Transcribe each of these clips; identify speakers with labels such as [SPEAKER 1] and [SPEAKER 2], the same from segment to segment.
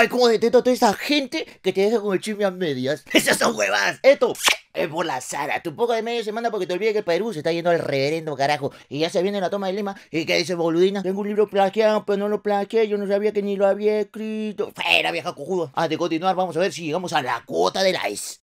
[SPEAKER 1] Ay, cómo detesto a toda esa gente que te deja con el chisme a medias. ¡Esas son huevas! ¡Esto! Es por la Sara, tu poco de media semana porque te olvides que el Perú se está yendo al reverendo carajo y ya se viene la toma de Lima y qué dice boludina, tengo un libro plagiado, pero no lo plagié, yo no sabía que ni lo había escrito. Fuera vieja cojuda. Antes de continuar, vamos a ver si llegamos a la cuota de la ICE.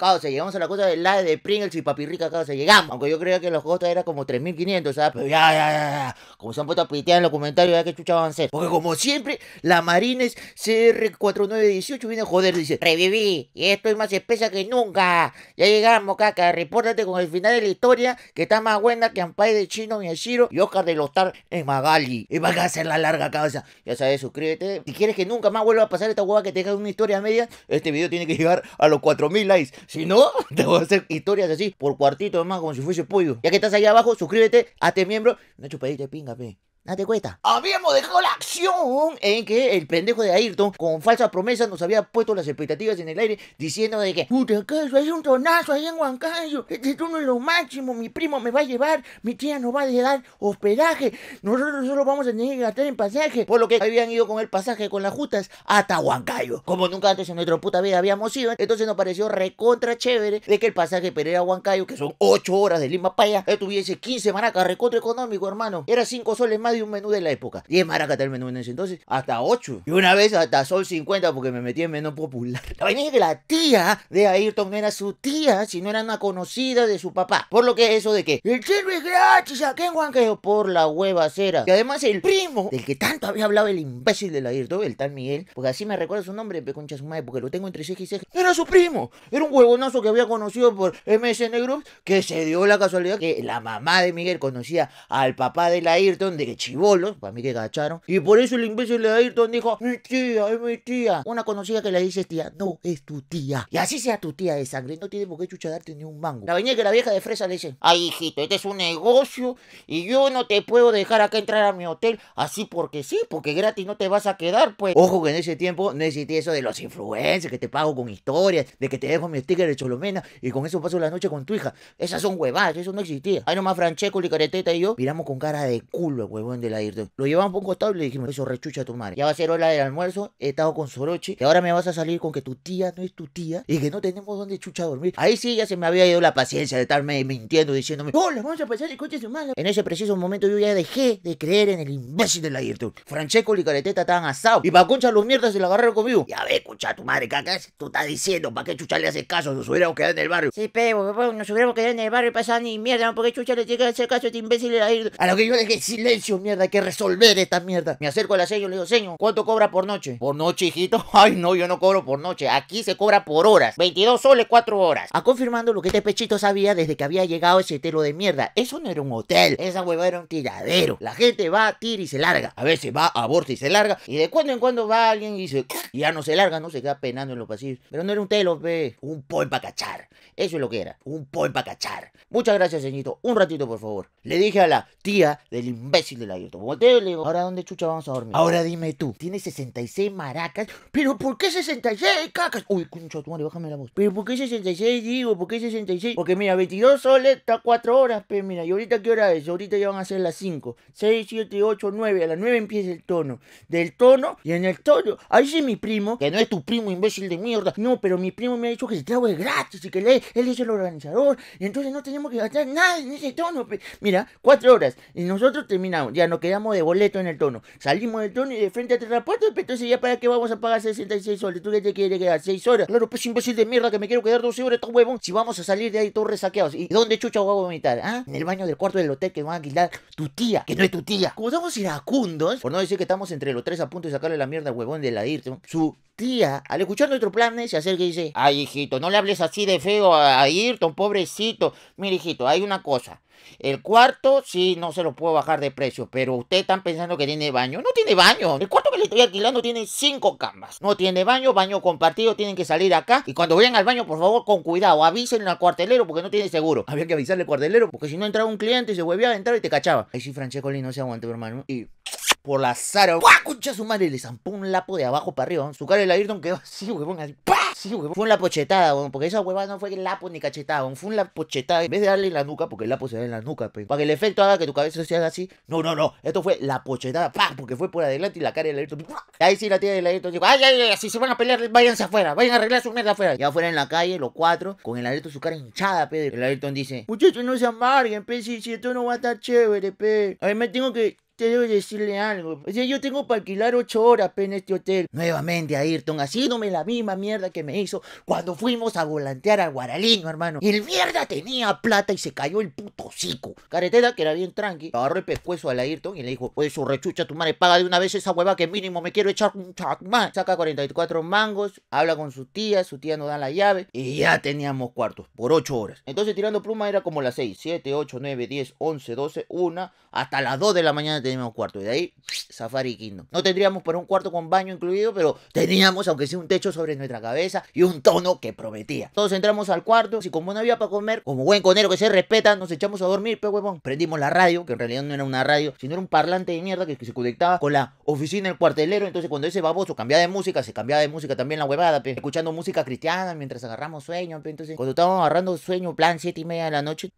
[SPEAKER 1] causa, llegamos a la cosa de la de Pringles y Papirrica, causa, llegamos. Aunque yo creía que los costos eran como 3.500, ¿sabes? Pero ya, ya, ya, ya. Como se han puesto a pitear en los comentarios, ya que chucha van a Porque como siempre, la Marines CR4918 viene a joder, dice, reviví, y estoy más espesa que nunca. Ya llegamos, caca, repórtate con el final de la historia, que está más buena que Ampay de Chino Miyashiro y Oscar de los Tar en Magali. Y va a ser la larga causa. Ya sabes, suscríbete. Si quieres que nunca más vuelva a pasar esta hueva que te deja una historia media, este video tiene que llegar a los 4.000 likes. Si no, te voy a hacer historias así por cuartito más como si fuese pollo. Ya que estás ahí abajo, suscríbete, hazte miembro. Una chupadita de pinga, p. Date cuenta. Habíamos dejado la acción en que el pendejo de Ayrton, con falsas promesas, nos había puesto las expectativas en el aire, diciendo de que, puta, eso hay un tonazo ahí en Huancayo, este turno es lo máximo, mi primo me va a llevar, mi tía nos va a dar hospedaje, nosotros solo vamos a tener que gastar en pasaje, por lo que habían ido con el pasaje con las justas hasta Huancayo. Como nunca antes en nuestra puta vida habíamos ido, entonces nos pareció recontra chévere de que el pasaje Pereira Huancayo, que son 8 horas de Lima paya allá, tuviese 15 maracas, recontra económico, hermano. Era 5 soles más de un menú de la época. 10 maracas el menú en ese entonces, hasta 8. Y una vez hasta Sol 50 porque me metí en menú popular. La vaina es que la tía de Ayrton era su tía, si no era una conocida de su papá. Por lo que eso de que el chino es gratis que en que por la hueva cera. Y además el primo del que tanto había hablado el imbécil de Ayrton, el tal Miguel, porque así me recuerda su nombre, peconcha su madre, porque lo tengo entre 6 y ceja. Era su primo. Era un huevonazo que había conocido por MSN Group que se dio la casualidad que la mamá de Miguel conocía al papá de Ayrton de que chivolos, para mí que gacharon. Y por eso el imbécil de donde dijo, mi tía, es mi tía. Una conocida que le dice tía, no, es tu tía. Y así sea tu tía de sangre, no tiene por qué chuchadarte ni un mango. La venía que la vieja de fresa le dice, ay hijito, este es un negocio y yo no te puedo dejar acá entrar a mi hotel así porque sí, porque gratis no te vas a quedar, pues. Ojo que en ese tiempo no eso de los influencers, que te pago con historias, de que te dejo mi sticker de Cholomena y con eso paso la noche con tu hija. Esas son huevadas, eso no existía. Ahí nomás Francesco, Licareteta y yo miramos con cara de culo, huevo de la Lo llevaban un poco estable y le dijimos, eso rechucha tu madre. Ya va a ser hora del almuerzo, he estado con Sorochi y ahora me vas a salir con que tu tía no es tu tía y que no tenemos dónde chucha dormir. Ahí sí ya se me había ido la paciencia de estarme mintiendo, diciéndome, oh, vamos a pasar el su madre. En ese preciso momento yo ya dejé de creer en el imbécil De la la Francesco y Careteta estaban asados y para concha los mierdas se la agarraron conmigo. Ya ve, escucha tu madre, caca, tú estás diciendo, ¿para qué chucha le haces caso? Nos hubiéramos quedado en el barrio. Sí, pero nos hubiéramos quedado en el barrio y ni mierda, qué chucha le tiene que hacer caso este imbécil la A lo que yo dejé silencio mierda, hay que resolver esta mierda. Me acerco a la sello y le digo, señor, ¿cuánto cobra por noche? ¿Por noche, hijito? Ay, no, yo no cobro por noche. Aquí se cobra por horas. 22 soles, 4 horas. A ah, confirmando lo que este pechito sabía desde que había llegado ese telo de mierda. Eso no era un hotel. Esa hueva era un tiradero. La gente va, a tira y se larga. A veces va, a aborta y se larga. Y de cuando en cuando va alguien y se... ya no se larga, no se queda penando en los pasillos. Pero no era un telo, ve. Un pol para cachar. Eso es lo que era. Un pol para cachar. Muchas gracias, señorito. Un ratito, por favor. Le dije a la tía del imbécil de digo, ¿ahora dónde chucha vamos a dormir? Ahora dime tú, tiene 66 maracas. ¿Pero por qué 66 cacas? Uy, concha tú bájame la voz. ¿Pero por qué 66, digo? ¿Por qué 66? Porque mira, 22 soles está 4 horas, pero mira, ¿y ahorita qué hora es? Ahorita ya van a ser las 5, 6, 7, 8, 9. A las 9 empieza el tono. Del tono y en el tono. Ahí sí mi primo, que no es tu primo imbécil de mierda. No, pero mi primo me ha dicho que el trago es gratis y que le, él es el organizador. Y entonces no tenemos que gastar nada en ese tono. Mira, 4 horas. Y nosotros terminamos ya nos quedamos de boleto en el tono. Salimos del tono y de frente a transporte, pero entonces ya para qué vamos a pagar 66 soles. ¿Tú qué te quieres quedar? ¿6 horas? Claro, pues imbécil de mierda que me quiero quedar 12 horas, estos huevón. Si vamos a salir de ahí todos resaqueados. ¿Y dónde chucha voy a vomitar? ¿Ah? En el baño del cuarto del hotel que va a alquilar tu tía, que no es tu tía. Como estamos iracundos, por no decir que estamos entre los tres a punto de sacarle la mierda, huevón, de la irte, su al escuchar nuestro plan, se acerca y dice, ay hijito, no le hables así de feo a Ayrton, pobrecito. Mire hijito, hay una cosa. El cuarto sí no se lo puedo bajar de precio, pero usted están pensando que tiene baño. No tiene baño. El cuarto que le estoy alquilando tiene cinco camas. No tiene baño, baño compartido, tienen que salir acá. Y cuando vayan al baño, por favor, con cuidado, avisen al cuartelero porque no tiene seguro. Había que avisarle al cuartelero porque si no entraba un cliente y se volvía a entrar y te cachaba. Ahí sí, Francesco no se aguantó, hermano. Y por la Sara. ¡Buah! Concha su madre, le zampó un lapo de abajo para arriba. Su cara de la Ayrton quedó así, huevón, así. ¡Pah! Sí, huevón. Fue una pochetada, weón, porque esa huevada no fue el lapo ni cachetada, Fue una pochetada. En vez de darle en la nuca, porque el lapo se da en la nuca, pe. Para que el efecto haga que tu cabeza se haga así. No, no, no. Esto fue la pochetada, ¡pah! Porque fue por adelante y la cara de la Ayrton. Ahí sí la tía de la Ayrton dijo, ¡ay, ay, ay! Si se van a pelear, váyanse afuera. Vayan a arreglar su mierda afuera. Y afuera en la calle, los cuatro, con el Ayrton su cara hinchada, pe. El Ayrton dice, muchachos, no se amarguen, pe. si esto no va a estar chévere, pe. A ver, me tengo que debo decirle algo. yo tengo para alquilar ocho horas en este hotel. Nuevamente, a Ayrton, haciéndome la misma mierda que me hizo cuando fuimos a volantear al Guaralino, hermano. El mierda tenía plata y se cayó el puto cico. Carretera, que era bien tranqui, agarró el pescuezo al Ayrton y le dijo, pues su rechucha, tu madre, paga de una vez esa hueva que mínimo me quiero echar un más Saca 44 mangos, habla con su tía, su tía nos da la llave y ya teníamos cuartos por ocho horas. Entonces, tirando pluma era como las 6, 7, 8, 9, 10, 11, 12, 1, hasta las 2 de la mañana teníamos cuarto. Y de ahí, Safari No tendríamos por un cuarto con baño incluido, pero teníamos, aunque sea un techo sobre nuestra cabeza y un tono que prometía. Todos entramos al cuarto, y como no había para comer, como buen conero que se respeta, nos echamos a dormir, pero huevón. Prendimos la radio, que en realidad no era una radio, sino era un parlante de mierda que, se conectaba con la oficina del cuartelero. Entonces, cuando ese baboso cambiaba de música, se cambiaba de música también la huevada, escuchando música cristiana mientras agarramos sueño. Entonces, cuando estábamos agarrando sueño, plan siete y media de la noche.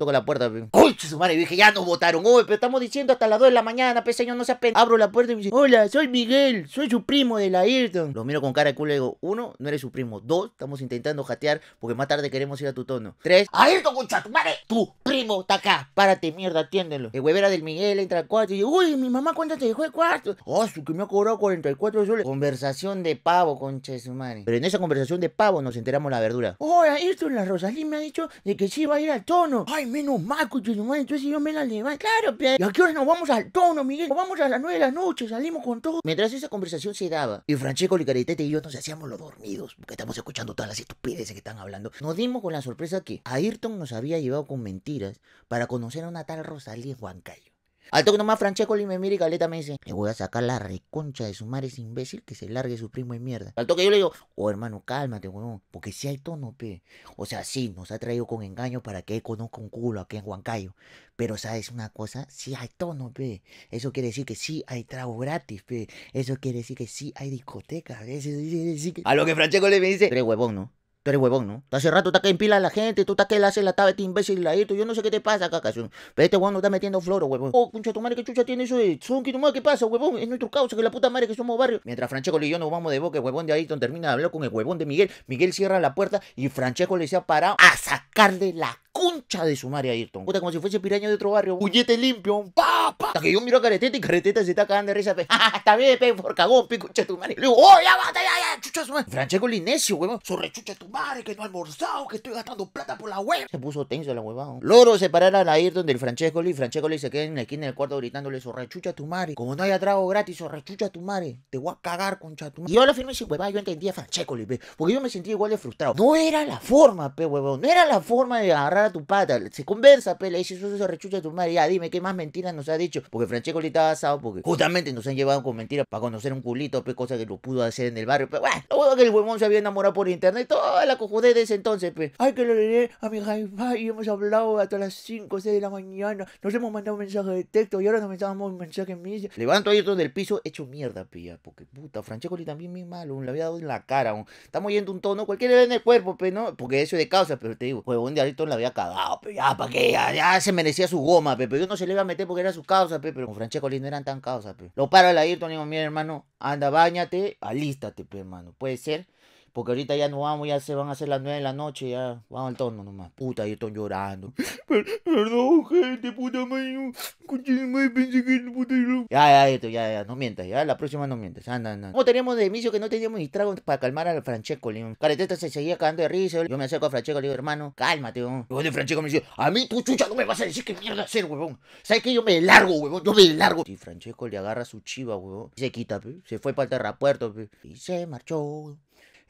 [SPEAKER 1] Toco la puerta, Uy, chesumare dije, ya nos votaron. Uy, pero estamos diciendo hasta las 2 de la mañana, que yo no se apen. Abro la puerta y me dice, hola, soy Miguel, soy su primo de la Ayrton. Lo miro con cara de culo y digo, uno, no eres su primo. Dos, estamos intentando jatear porque más tarde queremos ir a tu tono. Tres, Ayrton, concha tu madre, tu primo está acá. Párate, mierda, atiéndelo. El huevera del Miguel entra al cuarto y dice, uy, mi mamá, ¿cuánto te dejó el cuarto? Oh, su que me ha cobrado 44 soles. Conversación de pavo, concha su Pero en esa conversación de pavo nos enteramos la verdura. Hola, oh, Ayrton, la Rosalí me ha dicho de que sí va a ir al tono. Ay, menos mal, madre. Entonces yo me la levanto. Claro, pero a qué hora nos vamos al tono, Miguel? Nos vamos a las nueve de la noche, salimos con todo. Mientras esa conversación se daba, y Francesco Licaretete y yo nos hacíamos los dormidos, porque estamos escuchando todas las estupideces que están hablando, nos dimos con la sorpresa que Ayrton nos había llevado con mentiras para conocer a una tal Rosalía Juancayo. Al toque nomás le me mira y Caleta me dice, le voy a sacar la reconcha de su madre ese imbécil que se largue su primo y mierda. Al toque yo le digo, oh hermano, cálmate, weón, porque si hay tono, pe. O sea, sí, nos ha traído con engaño para que él conozca un culo aquí en Huancayo. Pero sabes una cosa, si hay tono, pe. Eso quiere decir que sí hay trago gratis, pe. Eso quiere decir que sí hay discotecas. Eso quiere decir que... A lo que le me dice, Tres huevón, ¿no? Tú eres huevón, ¿no? Hace rato está que empila a la gente, tú estás que le haces la tabla este imbécil la tú Yo no sé qué te pasa acá, Pero este huevón no está metiendo floro, huevón. Oh, concha tu madre, ¿Qué chucha tiene eso de Zonky? tu ¿qué pasa, huevón? Es nuestro causa, que la puta madre que somos barrio. Mientras Francesco y yo nos vamos de boca, el huevón de Ayrton termina de hablar con el huevón de Miguel. Miguel cierra la puerta y Francesco le se ha parado a sacarle la concha de su madre a Ayrton. Puta, como si fuese piraña de otro barrio. Huyete limpio, ¡pam! Hasta que yo miro a Careteta y Careteta se está cagando de risa, pe. Pues, ah, está bien, pe, por cagón, pe, concha tu madre. Le digo, oh, ya basta, ya, ya, chucha su madre. Francesco Linesio, huevón, chucha tu madre, que no ha almorzado, que estoy gastando plata por la web. Se puso tenso la huevada. Loro se pararon a ir donde el Francesco y Francesco se queda en la esquina del cuarto gritándole, sorrechucha tu madre. Como no haya trago gratis, sorrechucha tu madre. Te voy a cagar, concha tu madre. Y yo lo firmé sin weón. yo entendía a Francesco pe, porque yo me sentía igual de frustrado. No era la forma, pe, huevón, no era la forma de agarrar a tu pata. Se conversa, pe, le dice eso dices, sorrechucha tu madre, ya, dime, ¿qué más mentiras nos ha dicho, porque Francesco le estaba asado, porque justamente nos han llevado con mentiras para conocer un culito, pues, cosa que lo pudo hacer en el barrio. Pero pues, bueno, lo que el huevón se había enamorado por internet, toda la cojudez de ese entonces, pues. Ay, que lo leí a mi hija y hemos hablado hasta las 5, 6 de la mañana, nos hemos mandado mensajes de texto y ahora nos mandamos un mensaje en Levanto ahí otro del piso, hecho mierda, pía, pues, porque puta, Francescoli le también muy malo, le había dado en la cara, estamos yendo un tono, cualquiera en el cuerpo, pues, ¿no? Porque eso es de causa, pero te digo, huevón de la había cagado, pues, ya, ¿para que Ya, se merecía su goma, pero yo no se le iba a meter porque era su Causa, pe, pero con Francesco Lindo eran tan caos pe. Lo paro el la y digo, mira, hermano, anda, bañate, alístate, pe, hermano. Puede ser porque ahorita ya no vamos, ya se van a hacer las nueve de la noche, ya Vamos al torno nomás. Puta, yo estoy llorando. Perdón, gente, puta madre. pensé que puta Ya, ya, esto, ya, ya, no mientas, ya, la próxima no mientas. Anda, anda. ¿Cómo teníamos de inicio que no teníamos ni trago para calmar al Francesco, León. Careteta se seguía cagando de risa. Yo me acerco a Francesco, le digo, hermano, cálmate, weón. Luego de Francesco me dice, a mí tú chucha no me vas a decir qué mierda hacer, huevón. ¿Sabes qué? Yo me largo, huevón, yo me largo. Y Francesco le agarra su chiva, huevón. Y se quita, se fue para el terrapuerto, pe. y se marchó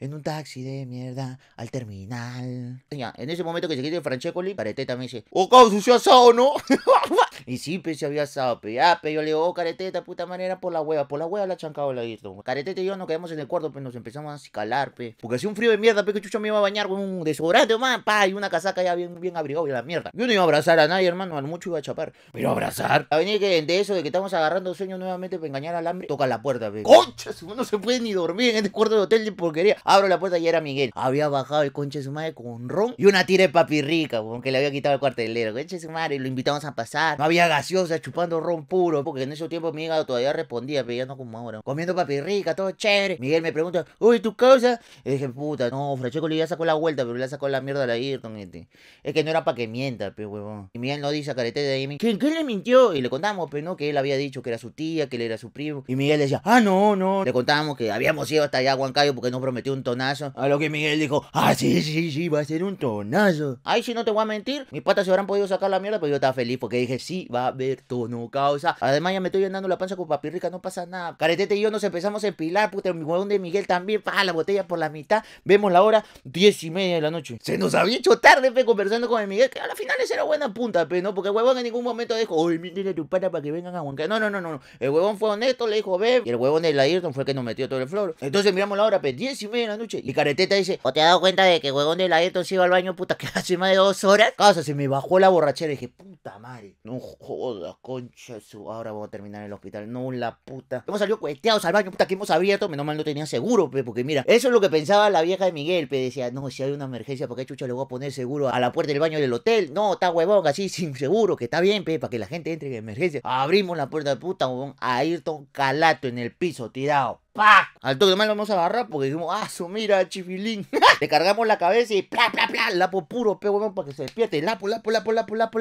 [SPEAKER 1] en un taxi de mierda al terminal. Ya, en ese momento que se quita Francescoli, Careteta me dice, oh, cabrón, se asado, ¿no? y sí, pues se había asado, pe. ya, ah, pe, yo le digo, oh, Careteta, puta manera, por la hueva, por la hueva la chancado la hizo Careteta y yo nos quedamos en el cuarto, pues nos empezamos a escalar pe. Porque hacía un frío de mierda, pe, que chucho me iba a bañar con un desodorante, man, pa, y una casaca ya bien, bien abrigado y la mierda. Yo no iba a abrazar a nadie, hermano, al mucho iba a chapar. Pero abrazar. A venir que de eso de que estamos agarrando sueño nuevamente para engañar al hambre, toca la puerta, pe. uno No se puede ni dormir en este cuarto de hotel de porquería. Abro la puerta y era Miguel. Había bajado el conche de su madre con ron y una tira de papirrica, porque le había quitado el cuartelero. Conche de su madre, y lo invitamos a pasar. No había gaseosa, chupando ron puro, porque en ese tiempo mi todavía respondía, pero ya no como ahora. Comiendo papirrica, todo chévere. Miguel me pregunta, uy, ¿tu causa? Y dije, puta, no, Fracheco le ya sacó la vuelta, pero le sacó la mierda a la Ayrton, este. Es que no era para que mienta, pero huevón. Y Miguel no dice a Carete de ahí, ¿quién, le mintió? Y le contamos, pero no, que él había dicho que era su tía, que él era su primo. Y Miguel decía, ah, no, no. Le contamos que habíamos ido hasta allá a Huancayo porque no prometió un tonazo. A lo que Miguel dijo, ah, sí, sí, sí, va a ser un tonazo. Ay, si no te voy a mentir, mis patas se habrán podido sacar la mierda, pero yo estaba feliz porque dije, sí, va a haber tono, causa. Además, ya me estoy llenando la panza con rica, no pasa nada. Caretete y yo nos empezamos a empilar, puta, mi huevón de Miguel también, pa, la botella por la mitad. Vemos la hora, diez y media de la noche. Se nos había hecho tarde, fe, conversando con el Miguel, que a la final era buena punta, pero no, porque el huevón en ningún momento dijo, oye, mire tu pata para que vengan a huancar. No, no, no, no. El huevón fue honesto, le dijo, ve. Y el huevón de Ayrton fue que nos metió todo el flor. Entonces miramos la hora, diez y media la noche. Y Careteta dice, ¿o te has dado cuenta de que huevón de la Ayrton se iba al baño, puta, que hace más de dos horas? Cosa se me bajó la borrachera y dije, puta puta madre. No jodas, concha. Ahora vamos a terminar el hospital. No, la puta. Hemos salido cueteados al baño, puta, que hemos abierto. Menos mal no tenía seguro, pe, porque mira, eso es lo que pensaba la vieja de Miguel, pe. Decía, no, si hay una emergencia, porque qué chucha le voy a poner seguro a la puerta del baño del hotel? No, está huevón, así, sin seguro, que está bien, pe, para que la gente entre en emergencia. Abrimos la puerta, de puta, huevón. a Ayrton Calato en el piso, tirado. pa. Al toque mal lo vamos a agarrar porque dijimos, ah, su mira, chifilín. Le cargamos la cabeza y plá pla, pla, lapo puro, pe, huevón, para que se despierte. Lapo, lapo, lapo, lapo, lapo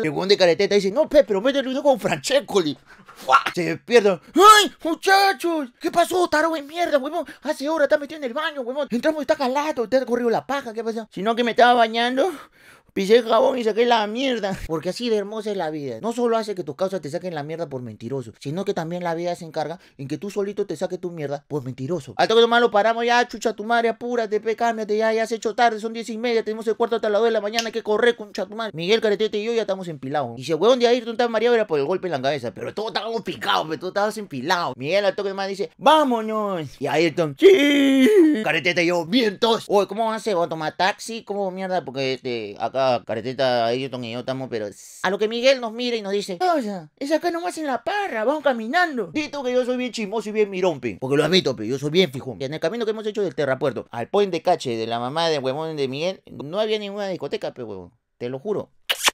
[SPEAKER 1] y dice, no, Pepe, pero he uno con Francescoli. Se despierta ¡Ay, muchachos! ¿Qué pasó, taro de mierda, huevón? Hace hora está metido en el baño, huevón. Entramos y está calado, te ha corrido la paja, ¿qué pasó? Si no que me estaba bañando, pisé el jabón y saqué la mierda. Porque así de hermosa es la vida. No solo hace que tus causas te saquen la mierda por mentiroso, sino que también la vida se encarga en que tú solito te saques tu mierda por mentiroso. Al toque de mano paramos ya, chucha tu madre, apúrate, pe, ya, ya se hecho tarde, son diez y media, tenemos el cuarto hasta las 2 de la mañana, que correr, con chatumán. Miguel Caretete y yo ya estamos empilados. Y si huevón de Ayrton estaba mareado era por el golpe en la cabeza, pero todos estábamos picados, pero todos estábamos empilados. Miguel al toque de malo dice, vámonos. Y Ayrton, sí. Caretete y yo, vientos. Oye, ¿cómo hace? a tomar taxi? ¿Cómo mierda? Porque este, acá acá, careteta Ayrton y yo estamos, pero. A lo que Miguel nos mira y nos dice, sea, es acá nomás en la parra, vamos caminando. Dito que yo soy bien chismoso y bien mirón, pe. Porque lo admito, pe, yo soy bien fijo Y en el camino que hemos hecho del terrapuerto al puente de cache de la mamá de huevón de Miguel, no había ninguna discoteca, pero Te lo juro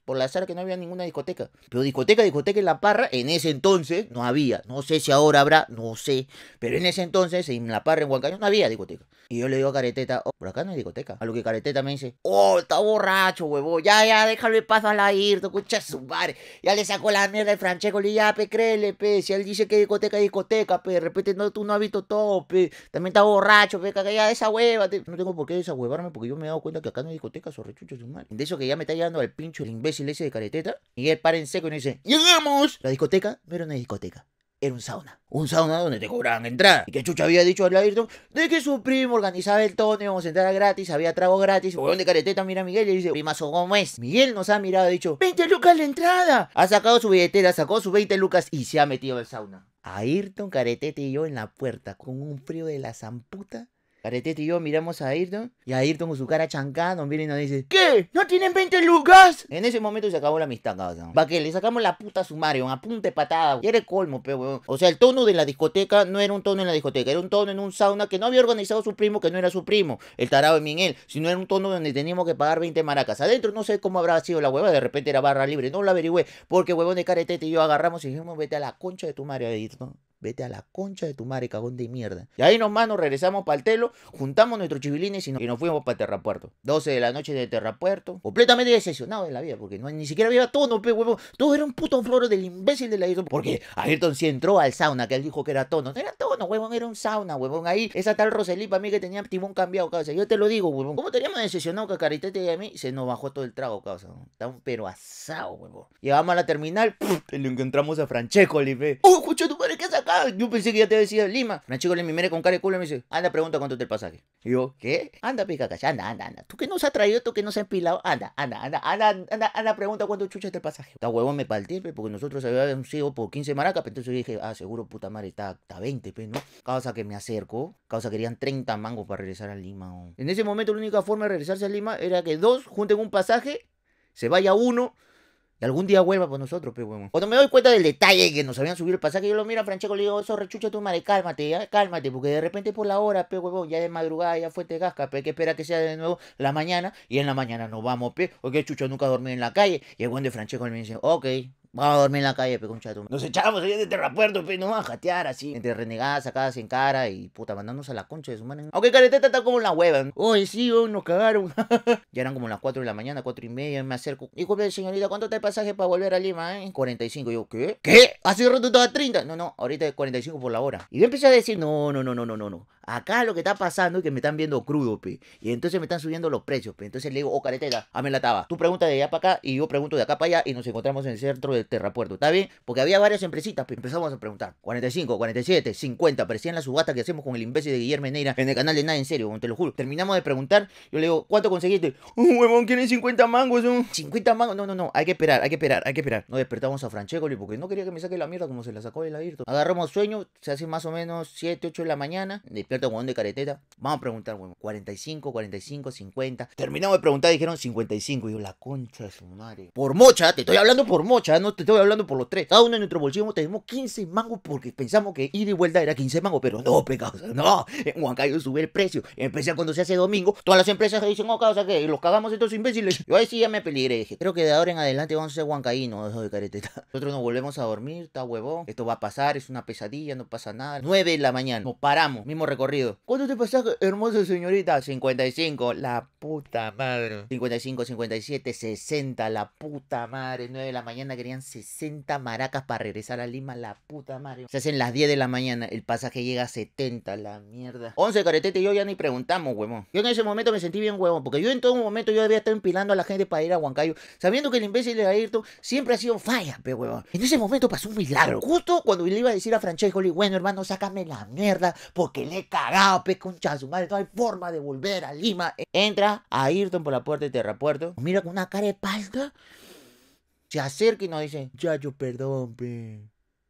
[SPEAKER 1] por la sala que no había ninguna discoteca. Pero discoteca, discoteca en La Parra, en ese entonces no había. No sé si ahora habrá, no sé. Pero en ese entonces, en La Parra, en Huancayo, no había discoteca. Y yo le digo a Careteta, oh, por acá no hay discoteca. A lo que Careteta me dice, oh, está borracho, huevo Ya, ya, déjalo y paso a la ir, tú escuchas su madre. Ya le sacó la mierda el Francesco, le ya, ah, pe, créele, pe. Si él dice que discoteca, discoteca, pe. De repente no, tú no has visto todo, pe. También está borracho, pe, caca, ya, esa hueva. No tengo por qué desahuevarme porque yo me he dado cuenta que acá no hay discoteca, rechuchos su mal De eso que ya me está llegando al pincho el imbécil silencio de careteta. Miguel para en seco y nos dice, ¡llegamos! La discoteca no era una discoteca, era un sauna. Un sauna donde te cobraban entrada. Y que Chucha había dicho a Ayrton de que su primo organizaba el y íbamos a entrar gratis, había trago gratis. Huevón de careteta mira a Miguel y le dice, primazo, ¿cómo es? Miguel nos ha mirado y ha dicho, 20 lucas la entrada. Ha sacado su billetera, sacó sus 20 lucas y se ha metido al sauna. Ayrton, Caretete y yo en la puerta con un frío de la zamputa Caretete y yo miramos a Ayrton y a Ayrton con su cara chancada nos viene y nos dice ¿Qué? ¿No tienen 20 lucas? En ese momento se acabó la amistad, cabrón. Va que le sacamos la puta a su Mario, apunte patada. Y era el colmo, pero weón. O sea, el tono de la discoteca no era un tono en la discoteca, era un tono en un sauna que no había organizado su primo, que no era su primo, el tarado de Miguel, sino era un tono donde teníamos que pagar 20 maracas. Adentro no sé cómo habrá sido la hueva, de repente era barra libre, no lo averigüé, porque huevón de Caretete y yo agarramos y dijimos vete a la concha de tu Mario, Ayrton. Vete a la concha de tu madre, cagón de mierda. Y ahí nomás nos regresamos para el telo, juntamos nuestros chivilines y, nos fuimos para Terrapuerto. 12 de la noche de Terrapuerto. Completamente decepcionado en la vida, porque ni siquiera había tono, pe huevo. Todo era un puto floro del imbécil de la Ayrton. Porque Ayrton sí entró al sauna, que él dijo que era tono. era tono, huevón, era un sauna, huevón. Ahí, esa tal Roselí para mí que tenía timón cambiado, causa. Yo te lo digo, huevón. ¿Cómo teníamos decepcionado que Caritete y a mí se nos bajó todo el trago, causa? Está pero asado, huevón. Llegamos a la terminal, y le encontramos a Francesco, pe. ¡Oh, escucha tu madre, qué yo pensé que ya te decía Lima. Una le mi con cara de culo y me dice, anda, pregunta cuánto te el pasaje. Y yo, ¿qué? Anda, pica cacha, anda, anda, anda. Tú que nos se has traído, tú que no se has empilado, anda, anda, anda, anda, anda, anda, pregunta cuánto chucha te el pasaje. Esta huevón me pe, porque nosotros habíamos sido por 15 maracas, pero entonces yo dije, ah, seguro puta madre, está, está 20, pues, ¿no? Causa que me acerco, causa querían 30 mangos para regresar a Lima. En ese momento la única forma de regresarse a Lima era que dos junten un pasaje, se vaya uno y algún día vuelva por nosotros, pe huevón. Cuando me doy cuenta del detalle que nos habían subido el pasaje, yo lo miro a Francesco y le digo, eso rechucha tu madre, cálmate, cálmate, porque de repente por la hora, pe, huevón, ya de madrugada, ya te gasca, pe, que espera que sea de nuevo la mañana, y en la mañana nos vamos, pe, porque el chucho nunca dormía en la calle. Y el buen de Francesco le dice, ok, Vamos a dormir en la calle, pe, concha Nos echábamos allá el terrapuerto, pe, no a jatear así. Entre renegadas, sacadas en cara y puta, mandándonos a la concha de su madre. Aunque Careteta está como la hueva. Uy, sí, hoy nos cagaron. ya eran como las 4 de la mañana, 4 y media, me acerco. Disculpe, señorita, ¿cuánto está el pasaje para volver a Lima, eh? 45. Yo, ¿qué? ¿Qué? Hace rato estaba 30. No, no, ahorita es 45 por la hora. Y yo empecé a decir, no, no, no, no, no, no, no. Acá lo que está pasando es que me están viendo crudo, pe. Y entonces me están subiendo los precios, Entonces le digo, oh, caretera, hazme ah, la taba. Tú pregunta de allá para acá y yo pregunto de acá para allá y nos encontramos en el centro del terrapuerto. ¿Está bien? Porque había varias empresitas, pe. Empezamos a preguntar. 45, 47, 50. Parecían las subastas que hacemos con el imbécil de Guillermo Neira en el canal de Nada en Serio, te lo juro. Terminamos de preguntar. Yo le digo, ¿cuánto conseguiste? Un uh, huevón, quieren 50 mangos. un 50 mangos. No, no, no. Hay que esperar, hay que esperar, hay que esperar. Nos despertamos a Franchécoli porque no quería que me saque la mierda como se la sacó el abierto. Agarramos sueño. Se hace más o menos 7, 8 de la mañana un de careteta? Vamos a preguntar, huevón. 45, 45, 50. Terminamos de preguntar, dijeron 55. Y yo, la concha de su madre. Por mocha, te estoy hablando por mocha, no te estoy hablando por los tres. Cada uno en nuestro bolsillo tenemos 15 mangos porque pensamos que ir y vuelta era 15 mangos, pero no, pecado. no. En Huancayo sube el precio. Empecé cuando se hace domingo. Todas las empresas dicen, oh, causa que los cagamos estos imbéciles. Yo ahí sí ya me peligré. creo que de ahora en adelante vamos a ser huancaínos, de careteta. Nosotros nos volvemos a dormir, está huevón. Esto va a pasar, es una pesadilla, no pasa nada. 9 de la mañana, nos paramos. Mismo recordamos recorrido. ¿Cuánto te pasaste, hermosa señorita? 55, la puta madre. 55, 57, 60, la puta madre. 9 de la mañana querían 60 maracas para regresar a Lima, la puta madre. Se hacen las 10 de la mañana, el pasaje llega a 70, la mierda. 11 caretete y yo ya ni preguntamos, huevón. Yo en ese momento me sentí bien huevón, porque yo en todo momento yo debía estar empilando a la gente para ir a Huancayo, sabiendo que el imbécil de Ayrton siempre ha sido falla, pero huevón. En ese momento pasó un milagro. Justo cuando le iba a decir a Francesco, bueno hermano, sácame la mierda, porque le he cagado, pe, concha su madre. No hay forma de volver a Lima. Entra a Ayrton por la puerta de Terrapuerto. Mira con una cara de palca. Se acerca y nos dice, Chacho, perdón, pe.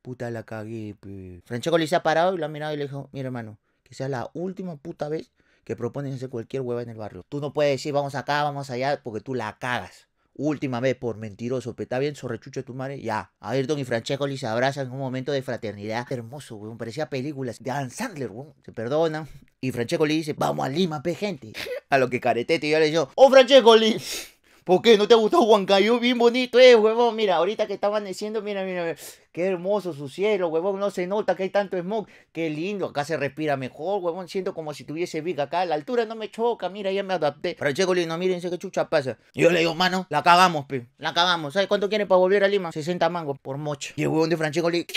[SPEAKER 1] Puta la cagué, pe. Francesco le se ha parado y lo ha mirado y le dijo, mira hermano, que sea la última puta vez que propones hacer cualquier hueva en el barrio. Tú no puedes decir, vamos acá, vamos allá, porque tú la cagas última vez por mentiroso, pero está bien, sorrechucho de tu madre, ya. Ayrton y Francesco se abrazan en un momento de fraternidad hermoso, weón, parecía películas de Alan Sandler, weón. Se perdonan y Francesco le dice, vamos a Lima, pe gente. A lo que Caretete yo le digo oh Francesco, Lee. ¿Por qué? ¿No te gustó gustado Huancayo? Bien bonito, eh, huevón. Mira, ahorita que está amaneciendo, mira, mira, Qué hermoso su cielo, huevón. No se nota que hay tanto smog. Qué lindo. Acá se respira mejor, huevón. Siento como si tuviese Vic acá. La altura no me choca, mira, ya me adapté. Francheco Lino, mírense qué chucha pasa. Yo le digo, mano, la cagamos, pe. La cagamos. ¿Sabes cuánto tiene para volver a Lima? 60 mangos por mocha. Y huevón de Francheco le ¿qué?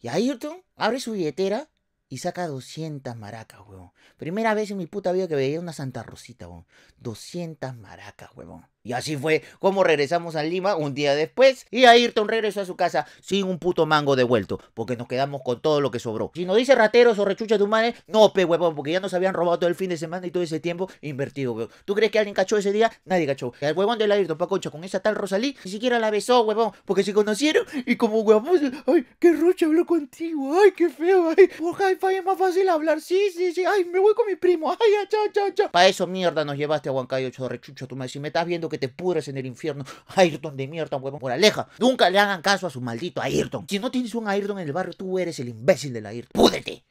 [SPEAKER 1] Y ahí, tú abre su billetera y saca 200 maracas, huevón. Primera vez en mi puta vida que veía una Santa Rosita, huevón. 200 maracas, huevón. Y así fue como regresamos a Lima un día después y Ayrton regresó a su casa sin un puto mango devuelto, porque nos quedamos con todo lo que sobró. Si nos dice rateros o rechuchas de humanes, no, pe huevón, porque ya nos habían robado todo el fin de semana y todo ese tiempo invertido, huevón. ¿Tú crees que alguien cachó ese día? Nadie cachó. El huevón del Ayrton concha, con esa tal Rosalí ni siquiera la besó, huevón, porque se conocieron y como huevón, ay, qué rocha habló contigo, ay, qué feo, ay, por hi-fi es más fácil hablar, sí, sí, sí, ay, me voy con mi primo, ay, ya, chao, chao, Para eso mierda nos llevaste a Huancayo, rechucha. tú me si me estás viendo que te pudres en el infierno. Ayrton de mierda, huevón, por aleja. Nunca le hagan caso a su maldito Ayrton. Si no tienes un Ayrton en el barrio, tú eres el imbécil del Ayrton. ¡Púdete!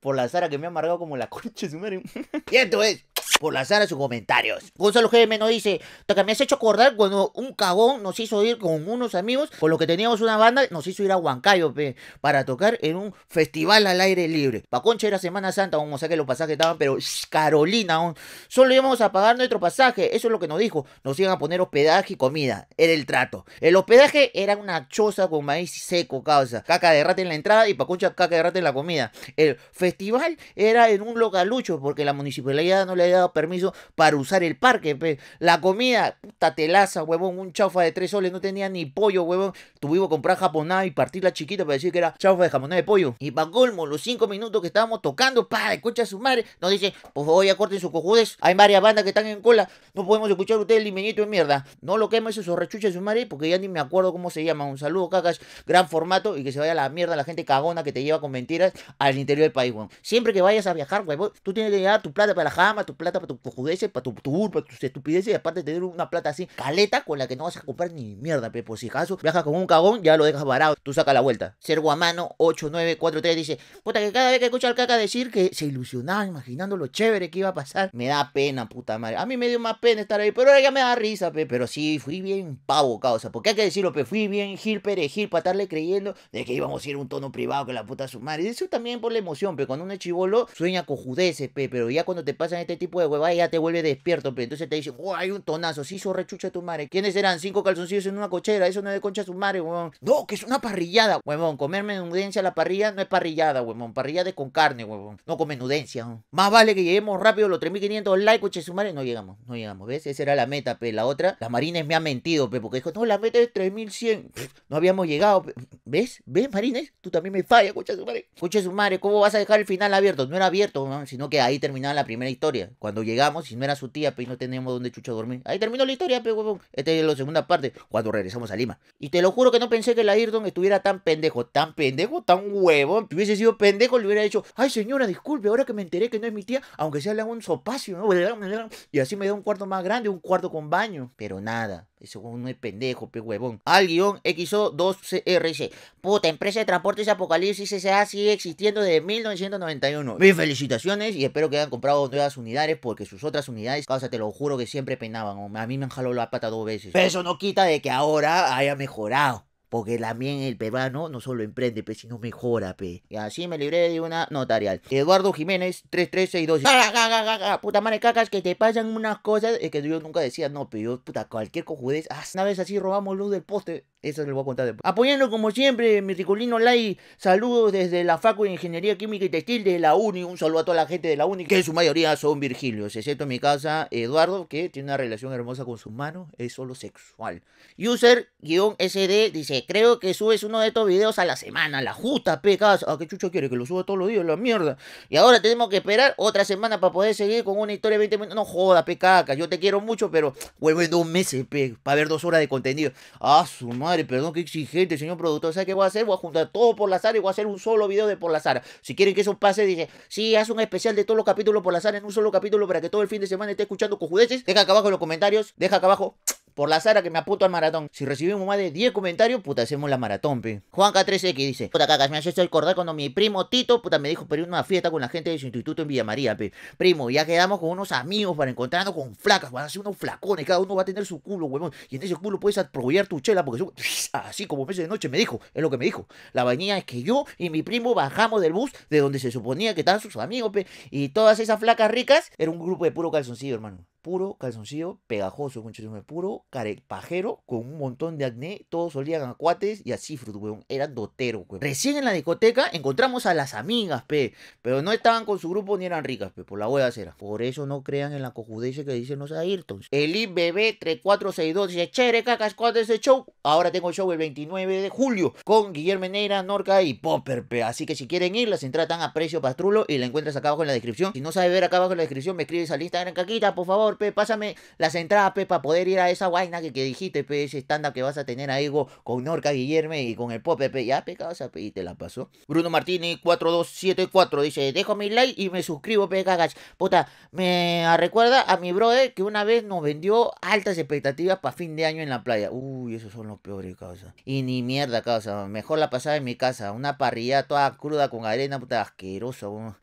[SPEAKER 1] Por la Sara que me ha amargado como la concha de su madre. y esto es por lanzar a sus comentarios. Gonzalo GM nos dice, me has hecho acordar cuando un cagón nos hizo ir con unos amigos, con lo que teníamos una banda, nos hizo ir a Huancayo para tocar en un festival al aire libre. Pa'concha era Semana Santa, vamos a que los pasajes estaban, pero Carolina, solo íbamos a pagar nuestro pasaje, eso es lo que nos dijo, nos iban a poner hospedaje y comida, era el trato. El hospedaje era una choza con maíz seco, causa, caca de rata en la entrada y pa'concha caca de rata en la comida. El festival era en un localucho porque la municipalidad no le dado permiso para usar el parque. La comida, puta telaza, huevón, un chaufa de tres soles, no tenía ni pollo, huevón. Tuvimos que comprar japoná y partirla chiquita para decir que era chaufa de japonada de pollo. Y para colmo, los cinco minutos que estábamos tocando, pa, escucha a su madre, nos dice, por voy a corten sus cojudes, hay varias bandas que están en cola, no podemos escuchar ustedes el limeñito de mierda. No lo quemes esos rechuches de su madre, porque ya ni me acuerdo cómo se llama. Un saludo, cagas, gran formato, y que se vaya la mierda la gente cagona que te lleva con mentiras al interior del país, huevón. Siempre que vayas a viajar, huevón, tú tienes que llevar tu plata para la jama, tu plata para tu cojudeces, para tu tour, para tus estupideces, y aparte tener una plata así, caleta, con la que no vas a comprar ni mierda, pe, por pues, si acaso viajas con un cagón, ya lo dejas varado, tú sacas la vuelta. Ser guamano 8943 dice, puta que cada vez que escucho al caca decir que se ilusionaba imaginando lo chévere que iba a pasar, me da pena, puta madre. A mí me dio más pena estar ahí, pero ahora ya me da risa, pe, pero sí, fui bien pavo, causa, porque hay que decirlo, pe, fui bien Gil Perejil para estarle creyendo de que íbamos a ir un tono privado que la puta su madre. Eso también por la emoción, pero cuando uno es chivolo sueña con pe, pero ya cuando te pasan este tipo ya te vuelve despierto, pero entonces te dicen... Oh, hay un tonazo, sí, hizo rechucha tu madre. ¿Quiénes eran? Cinco calzoncillos en una cochera, eso no es de concha a su madre, No, que es una parrillada, huevón. Comer menudencia a la parrilla no es parrillada, huevón. Parrillada es con carne, huevón. No con menudencia, Más vale que lleguemos rápido los 3500 likes, coche su madre. No llegamos, no llegamos, ¿ves? Esa era la meta, pero La otra, Las Marines me ha mentido, pe, porque dijo, no, la meta es 3100. No habíamos llegado, ¿Ves? ¿Ves, Marines? Tú también me fallas, coche su madre. madre, ¿cómo vas a dejar el final abierto? No era abierto, sino que ahí terminaba la primera historia. Cuando llegamos, si no era su tía, pues no teníamos dónde chucho dormir. Ahí terminó la historia, pues, huevón. Esta es la segunda parte, cuando regresamos a Lima. Y te lo juro que no pensé que la Irdon estuviera tan pendejo, tan pendejo, tan huevón. Si hubiese sido pendejo, le hubiera dicho, ay señora, disculpe, ahora que me enteré que no es mi tía, aunque sea le hago un sopacio, ¿no? Y así me dio un cuarto más grande, un cuarto con baño. Pero nada, ese huevón no es pendejo, pe huevón. Al guión XO2CRC. Puta, empresa de transporte y Apocalipsis S.A. sigue existiendo desde 1991. Mis felicitaciones y espero que hayan comprado nuevas unidades porque sus otras unidades, causa, te lo juro que siempre penaban. A mí me han jalado la pata dos veces. Pero eso no quita de que ahora haya mejorado. Porque también el peruano no solo emprende, pe, sino mejora, pe. Y así me libré de una notarial. Eduardo Jiménez, 3362. Puta madre, cacas, que te pasan unas cosas es que yo nunca decía, no, pero yo, puta, cualquier cojudez. Ah, una vez así robamos luz del poste. Eso lo voy a contar después. Apoyando como siempre, mi Ricolino like saludos desde la Facu de Ingeniería Química y Textil de la UNI, un saludo a toda la gente de la UNI, que en su mayoría son virgilios, excepto en mi casa, Eduardo, que tiene una relación hermosa con su manos, es solo sexual. User-SD dice, creo que subes uno de estos videos a la semana, la justa, pecas. ¿A ah, qué chucho quiere que lo suba todos los días? La mierda. Y ahora tenemos que esperar otra semana para poder seguir con una historia de 20 minutos. No joda, pecaca, yo te quiero mucho, pero vuelve en dos meses, para ver dos horas de contenido. Ah, su madre perdón, qué exigente, señor productor. ¿Sabe qué voy a hacer? Voy a juntar todo por la Sara y voy a hacer un solo video de por la Sara. Si quieren que eso pase, Dije sí, haz un especial de todos los capítulos por la Sara en un solo capítulo para que todo el fin de semana esté escuchando con Deja acá abajo en los comentarios, deja acá abajo por la Sara que me apunto al maratón. Si recibimos más de 10 comentarios, puta, hacemos la maratón, pe. k 13 x dice, puta caca, me has hecho acordar cuando mi primo Tito, puta, me dijo pedir una fiesta con la gente de su instituto en Villa María, pe. Primo, ya quedamos con unos amigos para encontrarnos con flacas, van a ser unos flacones, cada uno va a tener su culo, huevón. Y en ese culo puedes aprovechar tu chela porque así como meses de noche, me dijo, es lo que me dijo. La vainilla es que yo y mi primo bajamos del bus de donde se suponía que estaban sus amigos, pe. Y todas esas flacas ricas, era un grupo de puro calzoncillo, hermano puro calzoncillo pegajoso, de puro carepajero con un montón de acné, todos solían a cuates y a cifrut, weón, era dotero, weón. Recién en la discoteca encontramos a las amigas, pe, pero no estaban con su grupo ni eran ricas, pe, por la hueá cera. Por eso no crean en la cojudicia que dicen los Ayrtons. El IBB 3462 dice, chere, cacas, cuatro es el show? Ahora tengo el show el 29 de julio con Guillermo Neira, Norca y Popper, pe. Así que si quieren ir, las entratan a precio pastrulo y la encuentras acá abajo en la descripción. Si no sabes ver acá abajo en la descripción, me escribes al Instagram, caquita, por favor pásame las entradas, pe, para poder ir a esa vaina que, dijiste, pe, ese stand-up que vas a tener ahí con Norca Guillerme y con el Pop pe, ya, pe, causa, y te la pasó. Bruno Martínez 4274 dice, dejo mi like y me suscribo, pe, cagas. Puta, me recuerda a mi brother que una vez nos vendió altas expectativas para fin de año en la playa. Uy, esos son los peores, causa. Y ni mierda, causa, mejor la pasaba en mi casa, una parrilla toda cruda con arena, puta, asqueroso,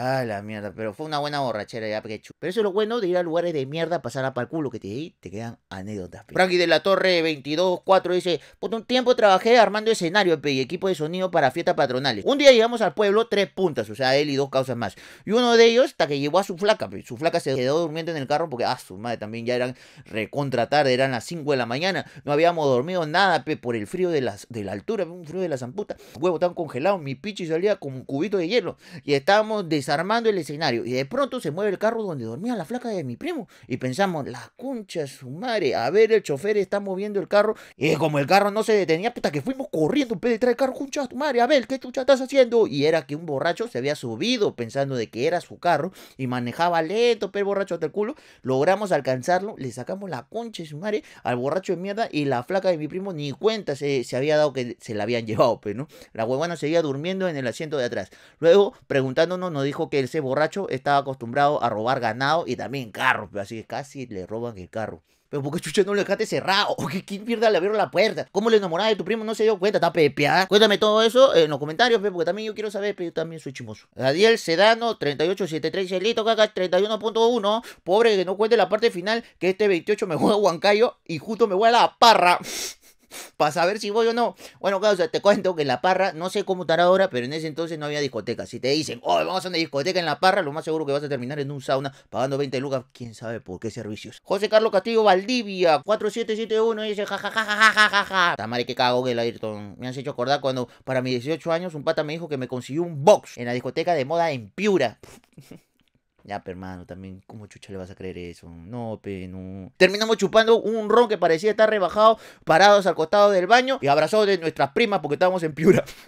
[SPEAKER 1] Ah, la mierda, pero fue una buena borrachera ya, hecho Pero eso es lo bueno de ir a lugares de mierda, pasar a pa'l culo, que te, te quedan anécdotas. Frankie de la Torre 224 dice, por un tiempo trabajé armando escenario y equipo de sonido para fiestas patronales. Un día llegamos al pueblo tres puntas, o sea, él y dos causas más. Y uno de ellos hasta que llevó a su flaca, su flaca se quedó durmiendo en el carro porque, ah, su madre también ya eran recontra eran las 5 de la mañana, no habíamos dormido nada por el frío de, las, de la altura, un frío de la zamputa. Huevo tan congelado, mi pichi salía como un cubito de hielo y estábamos desesperados armando el escenario y de pronto se mueve el carro donde dormía la flaca de mi primo. Y pensamos, la concha de su madre, a ver, el chofer está moviendo el carro. Y como el carro no se detenía, puta, que fuimos corriendo, un detrás del carro, concha de madre, a ver, ¿qué chucha estás haciendo? Y era que un borracho se había subido pensando de que era su carro y manejaba lento, pero pues, borracho hasta el culo. Logramos alcanzarlo, le sacamos la concha de su madre al borracho de mierda y la flaca de mi primo ni cuenta se, se había dado que se la habían llevado, pero pues, ¿no? La huevona seguía durmiendo en el asiento de atrás. Luego, preguntándonos, nos dijo, que que ese borracho estaba acostumbrado a robar ganado y también carro, así que casi le roban el carro. Pero porque chucha no lo dejaste cerrado? ¿O que quien mierda le abrieron la puerta? ¿Cómo le enamorada de tu primo no se dio cuenta? Está pepeada. Cuéntame todo eso eh, en los comentarios, porque también yo quiero saber, pero yo también soy chimoso. Daniel Sedano, 3873, Celito caca, 31.1. Pobre que no cuente la parte final, que este 28 me juega a Huancayo y justo me juega a la parra. para saber si voy o no. Bueno, causa, te cuento que en La Parra, no sé cómo estará ahora, pero en ese entonces no había discoteca. Si te dicen, oh, vamos a una discoteca en La Parra, lo más seguro que vas a terminar en un sauna pagando 20 lucas, quién sabe por qué servicios. José Carlos Castillo Valdivia, 4771, dice, ja. Tamare, que cago que el Ayrton. Me han hecho acordar cuando para mis 18 años un pata me dijo que me consiguió un box en la discoteca de moda en Piura. Ya, pero hermano, también, ¿cómo chucha le vas a creer eso? No, pero no. Terminamos chupando un ron que parecía estar rebajado, parados al costado del baño y abrazados de nuestras primas porque estábamos en Piura.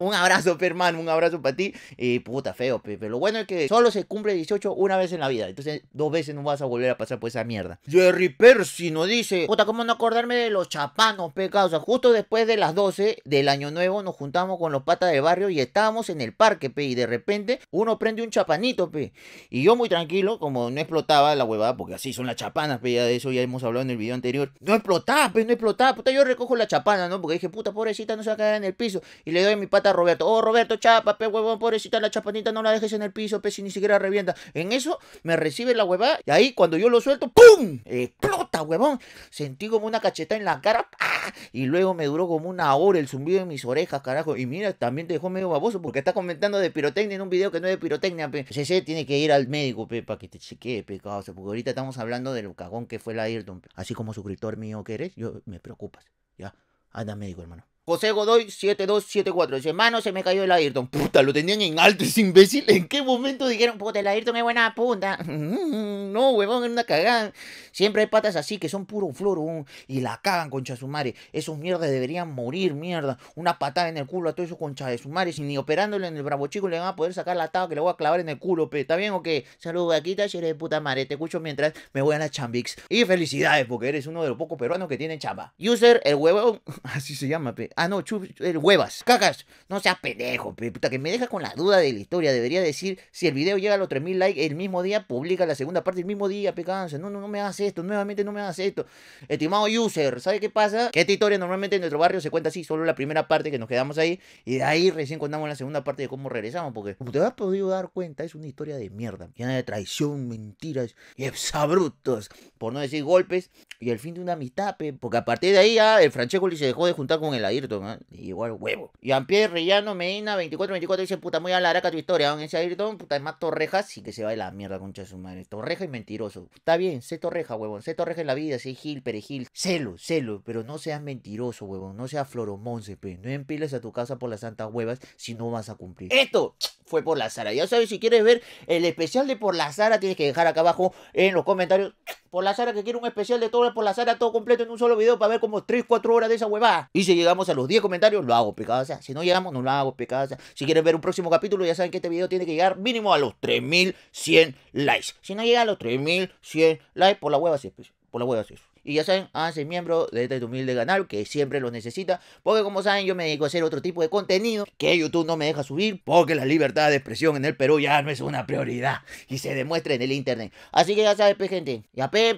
[SPEAKER 1] Un abrazo, hermano un abrazo para ti. Y puta, feo, pe. Pero lo bueno es que solo se cumple 18 una vez en la vida. Entonces, dos veces no vas a volver a pasar por esa mierda. Jerry Percy nos dice, puta, ¿cómo no acordarme de los chapanos, pe, causa? Justo después de las 12 del año nuevo nos juntamos con los patas del barrio y estábamos en el parque, pe. Y de repente uno prende un chapanito, pe. Y yo muy tranquilo, como no explotaba la huevada, porque así son las chapanas, pe. Ya de eso ya hemos hablado en el video anterior. No explotaba, pe, no explotaba. Puta, yo recojo la chapana, ¿no? Porque dije, puta, pobrecita, no se va a caer en el piso. Y le doy mi pata Roberto. Oh, Roberto, chapa, pe huevón, pobrecita, la chapanita no la dejes en el piso, pe si ni siquiera revienta. En eso me recibe la huevada y ahí cuando yo lo suelto, ¡pum! Explota, huevón. Sentí como una cachetada en la cara pa, y luego me duró como una hora el zumbido en mis orejas, carajo. Y mira, también te dejó medio baboso porque está comentando de pirotecnia en un video que no es de pirotecnia, pe. se tiene que ir al médico, pe, para que te cheque, pe, causa, porque ahorita estamos hablando del cagón que fue la Ayrton. Así como suscriptor mío que eres, yo me preocupas, ya. Anda médico, hermano. José Godoy 7274. Dice, mano, se me cayó el Ayrton. Puta, lo tenían en alto ese imbécil. ¿En qué momento dijeron, puta, el Ayrton es buena punta? Mm, no, huevón, es una cagada. Siempre hay patas así que son puro flor, Y la cagan, concha su madre. Esos mierdas deberían morir, mierda. Una patada en el culo a todos esos conchas de su madre. Sin ni operándole en el bravo chico le van a poder sacar la taba que le voy a clavar en el culo, pe. ¿Está bien o qué? Saludos, vaquita, si eres de puta madre. Te escucho mientras me voy a la chambix. Y felicidades, porque eres uno de los pocos peruanos que tiene chamba. User, el huevón, así se llama, pe Ah, no, chup, huevas, cacas. No seas pendejo, puta, que me deja con la duda de la historia. Debería decir, si el video llega a los 3000 likes, el mismo día publica la segunda parte, el mismo día, pecanza. No, no, no me hagas esto, nuevamente no me hagas esto. Estimado user, ¿sabe qué pasa? Que esta historia normalmente en nuestro barrio se cuenta así, solo la primera parte que nos quedamos ahí. Y de ahí recién contamos la segunda parte de cómo regresamos. Porque, como te has podido dar cuenta, es una historia de mierda, llena de traición, mentiras y exabrutos, por no decir golpes. Y el fin de una amistad, porque a partir de ahí ya el Francesco se dejó de juntar con el ayer igual ¿ah? huevo. Y Pierre Rellano, 24, 24 dice, puta, muy alaraca tu historia, van ¿ah? ese Ayrton, puta, es más torreja, sí que se va de la mierda, concha de su madre. Torreja y mentiroso. Está bien, sé torreja, huevón, sé torreja en la vida, sé gil, perejil, celo, celo, pero no seas mentiroso, huevón, no seas floromonce, pe. No empiles a tu casa por las santas huevas si no vas a cumplir. Esto fue por la Sara. Ya sabes, si quieres ver el especial de por la Sara, tienes que dejar acá abajo en los comentarios por la Sara que quiero un especial de todo por la Sara todo completo en un solo video para ver como 3, 4 horas de esa huevada. Y si llegamos a los 10 comentarios, lo hago sea Si no llegamos, no lo hago sea Si quieren ver un próximo capítulo, ya saben que este video tiene que llegar mínimo a los 3100 likes. Si no llega a los 3100 likes, por la hueva sí, pues, por la hueva sí. Y ya saben, háganse miembro de este humilde canal que siempre lo necesita. Porque como saben, yo me dedico a hacer otro tipo de contenido que YouTube no me deja subir. Porque la libertad de expresión en el Perú ya no es una prioridad. Y se demuestra en el internet. Así que ya saben, pues, gente. Ya pe,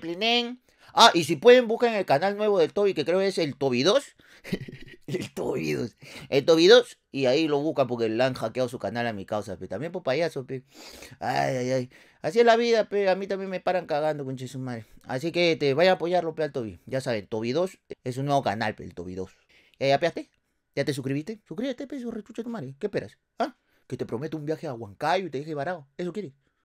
[SPEAKER 1] Ah, y si pueden, busquen el canal nuevo del Toby, que creo que es el Toby 2. el Toby 2. El Toby 2. Y ahí lo buscan porque le han hackeado su canal a mi causa, Pero También por payaso, pe. Ay, ay, ay. Así es la vida, pe. A mí también me paran cagando, con su madre. Así que te vaya a apoyarlo, pe, al Toby. Ya saben, Toby 2 es un nuevo canal, pe, el Toby 2. ¿Ya, ya peaste? ¿Ya te suscribiste? Suscríbete, pe, rechucha tu madre. ¿Qué esperas? ¿Ah? Que te prometo un viaje a Huancayo y te deje varado. ¿Eso quieres?